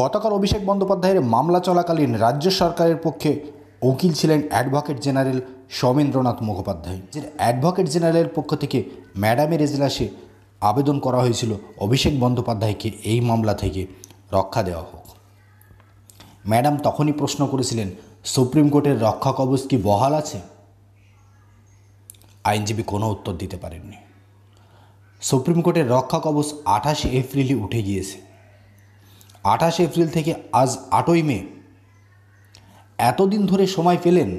গতকাল অভিষেক বন্দ্যোপাধ্যায়ের মামলা চলাকালীন রাজ্য সরকারের পক্ষে উকিল ছিলেন অ্যাডভোকেট জেনারেল সৌমেন্দ্রনাথ মুখোপাধ্যায় যে অ্যাডভোকেট জেনারেলের পক্ষ থেকে ম্যাডামের এজলাসে আবেদন করা হয়েছিল অভিষেক বন্দ্যোপাধ্যায়কে এই মামলা থেকে রক্ষা দেওয়া হোক ম্যাডাম তখনই প্রশ্ন করেছিলেন সুপ্রিম কোর্টের রক্ষা কবচ কি বহাল আছে আইনজীবী কোনো উত্তর দিতে পারেননি সুপ্রিম কোর্টের রক্ষা কবচ আঠাশে এপ্রিলই উঠে গিয়েছে আঠাশ এপ্রিল থেকে আজ আটই মে এতদিন ধরে সময় পেলেন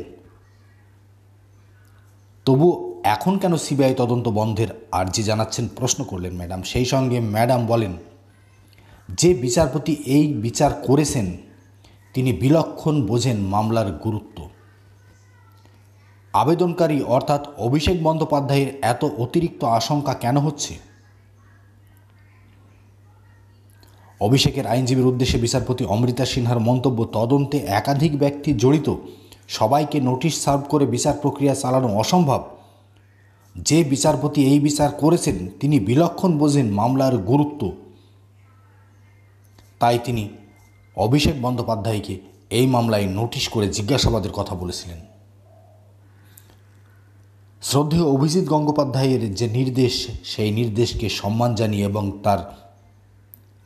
তবু এখন কেন সিবিআই তদন্ত বন্ধের আর্জি জানাচ্ছেন প্রশ্ন করলেন ম্যাডাম সেই সঙ্গে ম্যাডাম বলেন যে বিচারপতি এই বিচার করেছেন তিনি বিলক্ষণ বোঝেন মামলার গুরুত্ব আবেদনকারী অর্থাৎ অভিষেক বন্দ্যোপাধ্যায়ের এত অতিরিক্ত আশঙ্কা কেন হচ্ছে অভিষেকের আইনজীবীর উদ্দেশ্যে বিচারপতি অমৃতা সিনহার মন্তব্য তদন্তে একাধিক ব্যক্তি জড়িত সবাইকে নোটিশ সার্ভ করে বিচার প্রক্রিয়া চালানো অসম্ভব যে বিচারপতি এই বিচার করেছেন তিনি বিলক্ষণ বোঝেন মামলার গুরুত্ব তাই তিনি অভিষেক বন্দ্যোপাধ্যায়কে এই মামলায় নোটিশ করে জিজ্ঞাসাবাদের কথা বলেছিলেন শ্রদ্ধেয় অভিজিৎ গঙ্গোপাধ্যায়ের যে নির্দেশ সেই নির্দেশকে সম্মান জানিয়ে এবং তার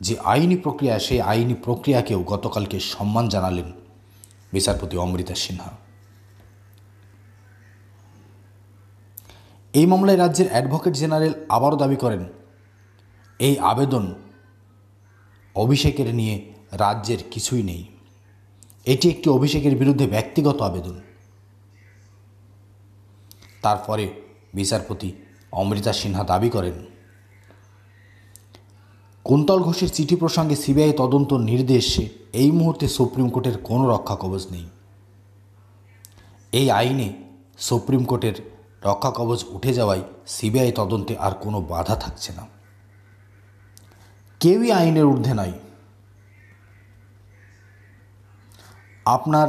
যে আইনি প্রক্রিয়া সেই আইনি প্রক্রিয়াকেও গতকালকে সম্মান জানালেন বিচারপতি অমৃতা সিনহা এই মামলায় রাজ্যের অ্যাডভোকেট জেনারেল আবারও দাবি করেন এই আবেদন অভিষেকের নিয়ে রাজ্যের কিছুই নেই এটি একটি অভিষেকের বিরুদ্ধে ব্যক্তিগত আবেদন তারপরে বিচারপতি অমৃতা সিনহা দাবি করেন কুন্তল ঘোষের চিঠি প্রসঙ্গে সিবিআই তদন্ত নির্দেশে এই মুহূর্তে সুপ্রিম কোর্টের কোনো রক্ষা কবচ নেই এই আইনে সুপ্রিম কোর্টের রক্ষা কবচ উঠে যাওয়ায় সিবিআই তদন্তে আর কোনো বাধা থাকছে না কেউই আইনের ঊর্ধ্বে নাই আপনার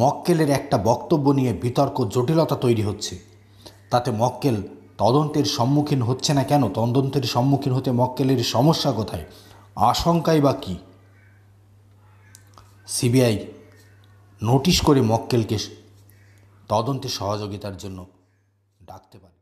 মক্কেলের একটা বক্তব্য নিয়ে বিতর্ক জটিলতা তৈরি হচ্ছে তাতে মক্কেল তদন্তের সম্মুখীন হচ্ছে না কেন তদন্তের সম্মুখীন হতে মক্কেলের সমস্যা কোথায় আশঙ্কাই বা কী সিবিআই নোটিশ করে মক্কেলকে তদন্তে সহযোগিতার জন্য ডাকতে পারে